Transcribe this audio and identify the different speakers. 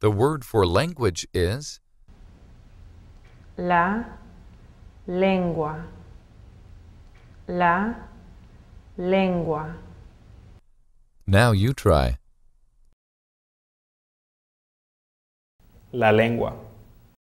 Speaker 1: The word for language is
Speaker 2: La lengua. La lengua.
Speaker 3: Now you try.
Speaker 4: La lengua.